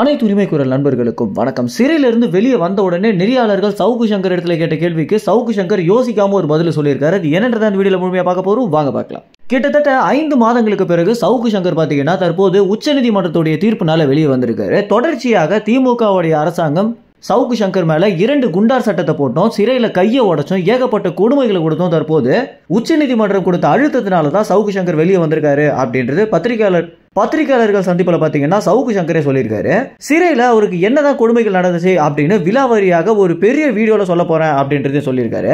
அனைத்து உரிமை குரல் நண்பர்களுக்கும் வணக்கம் சிறையிலிருந்து வெளியே வந்த உடனே நெறியாளர்கள் சவுக்கு சங்கர் இடத்துல கேட்ட கேள்விக்கு சவுக்கு சங்கர் யோசிக்காம ஒரு பதில் சொல்லியிருக்காரு அது என்னன்றதான் அந்த வீடியோவில் முழுமையாக பார்க்க போகிறோம் வாங்க பார்க்கலாம் கிட்டத்தட்ட ஐந்து மாதங்களுக்கு பிறகு சவுக்கு சங்கர் பார்த்தீங்கன்னா தற்போது உச்சநீதிமன்றத்துடைய தீர்ப்புனால வெளியே வந்திருக்காரு தொடர்ச்சியாக திமுகவுடைய அரசாங்கம் சவுக்கு சங்கர் மேல இரண்டு குண்டார் சட்டத்தை போட்டோம் சிறையில கையை உடச்சோம் ஏகப்பட்ட கொடுமைகளை கொடுத்தோம் தற்போது உச்சநீதிமன்றம் கொடுத்த அழுத்தத்தினால தான் சவுக்கு சங்கர் வெளியே வந்திருக்காரு அப்படின்றது பத்திரிகையாளர் பத்திரிகையாளர்கள் சந்திப்பில் பார்த்தீங்கன்னா சவுக்கு சங்கரே சொல்லியிருக்காரு சிறையில் அவருக்கு என்னதான் கொடுமைகள் நடந்துச்சு அப்படின்னு விலாவரியாக ஒரு பெரிய வீடியோவில் சொல்ல போகிறேன் அப்படின்றதே சொல்லியிருக்காரு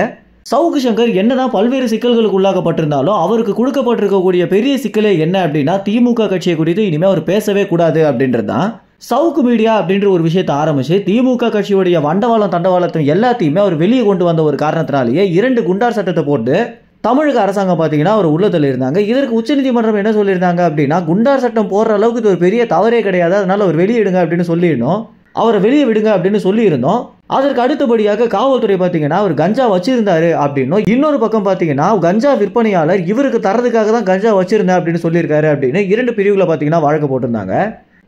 சவுக்கு சங்கர் என்னதான் பல்வேறு சிக்கல்களுக்கு உள்ளாக்கப்பட்டிருந்தாலும் அவருக்கு கொடுக்கப்பட்டிருக்கக்கூடிய பெரிய சிக்கலே என்ன அப்படின்னா திமுக கட்சியை குறித்து இனிமேல் அவர் பேசவே கூடாது அப்படின்றது தான் சவுக்கு மீடியா அப்படின்ற ஒரு விஷயத்தை ஆரம்பிச்சு திமுக கட்சியுடைய வண்டவாளம் தண்டவாளத்தையும் எல்லாத்தையுமே அவர் வெளியே கொண்டு வந்த ஒரு காரணத்தினாலேயே இரண்டு குண்டார் சட்டத்தை போட்டு தமிழக அரசாங்கம் பார்த்தீங்கன்னா அவர் உள்ளத்தில் இருந்தாங்க இதற்கு உச்சநீதிமன்றம் என்ன சொல்லியிருந்தாங்க அப்படின்னா குண்டார் சட்டம் போடுற அளவுக்கு இது ஒரு பெரிய தவறே கிடையாது அதனால் அவர் வெளியிடுங்க அப்படின்னு சொல்லியிருந்தோம் அவரை வெளியே விடுங்க அப்படின்னு சொல்லியிருந்தோம் அதற்கு அடுத்தபடியாக காவல்துறை பார்த்தீங்கன்னா அவர் கஞ்சா வச்சிருந்தாரு அப்படின்னும் இன்னொரு பக்கம் பார்த்தீங்கன்னா கஞ்சா விற்பனையாளர் இவருக்கு தரதுக்காக தான் கஞ்சா வச்சிருந்தேன் அப்படின்னு சொல்லியிருக்காரு அப்படின்னு இரண்டு பிரிவுகளை பார்த்தீங்கன்னா வழக்கு போட்டிருந்தாங்க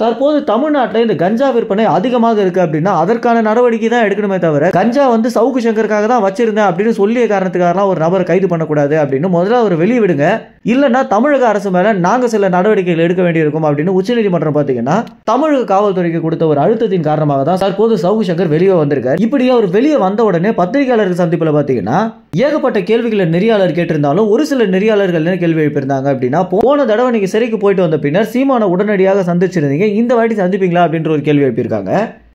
தற்போது தமிழ்நாட்டில் இந்த கஞ்சா விற்பனை அதிகமாக இருக்குது அப்படின்னா அதற்கான நடவடிக்கை தான் எடுக்கணுமே தவிர கஞ்சா வந்து சவுக்கு சங்கருக்காக தான் வச்சிருந்தேன் அப்படின்னு சொல்லிய காரணத்துக்காகலாம் ஒரு நபரை கைது பண்ணக்கூடாது அப்படின்னு முதல்ல அவர் விடுங்க இல்லைன்னா தமிழக அரசு மேலே நாங்கள் சில நடவடிக்கைகள் எடுக்க வேண்டியிருக்கும் அப்படின்னு உச்சநீதிமன்றம் பார்த்தீங்கன்னா தமிழக காவல்துறைக்கு கொடுத்த ஒரு அழுத்தத்தின் காரணமாக தான் தற்போது சவுக்கு சங்கர் வெளியே வந்திருக்காரு இப்படி அவர் வெளியே வந்த உடனே பத்திரிகையாளர்கள் சந்திப்பில் பார்த்தீங்கன்னா ஏகப்பட்ட கேள்விகளை நெறியாளர் கேட்டிருந்தாலும் ஒரு சில நெறியாளர்கள் என்ன கேள்வி எழுப்பியிருந்தாங்க அப்படின்னா போன தடவை நீங்க சிறைக்கு போயிட்டு வந்த பின்னர் சீமான உடனடியாக சந்திச்சிருந்தீங்க இந்த வாட்டி சந்திப்பீங்களா அப்படின்ற ஒரு கேள்வி எழுப்பியிருக்காங்க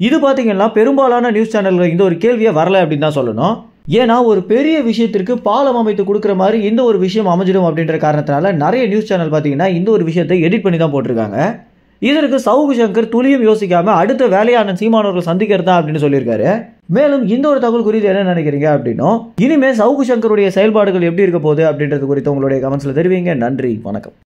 இது பாத்தீங்கன்னா பெரும்பாலான நியூஸ் சேனல்கள் இந்த ஒரு கேள்வியை வரல அப்படின்னு தான் சொல்லணும் ஏன்னா ஒரு பெரிய விஷயத்திற்கு பாலம் அமைத்து கொடுக்குற மாதிரி இந்த ஒரு விஷயம் அமைஞ்சிடும் அப்படின்ற காரணத்தினால நிறைய நியூஸ் சேனல் பார்த்தீங்கன்னா இந்த ஒரு விஷயத்தை எடிட் பண்ணி தான் போட்டிருக்காங்க இதற்கு சவுகு சங்கர் துளியும் யோசிக்காமல் அடுத்த வேலையான சீமானவர்கள் சந்திக்கிறதா அப்படின்னு சொல்லியிருக்காரு மேலும் இந்த ஒரு தகவல் குறித்து என்ன நினைக்கிறீங்க அப்படின்னும் இனிமேல் சவுகு சங்கருடைய செயல்பாடுகள் எப்படி இருக்க போகுது அப்படின்றது குறித்து உங்களுடைய கமெண்ட்ஸில் தெரிவிங்க நன்றி வணக்கம்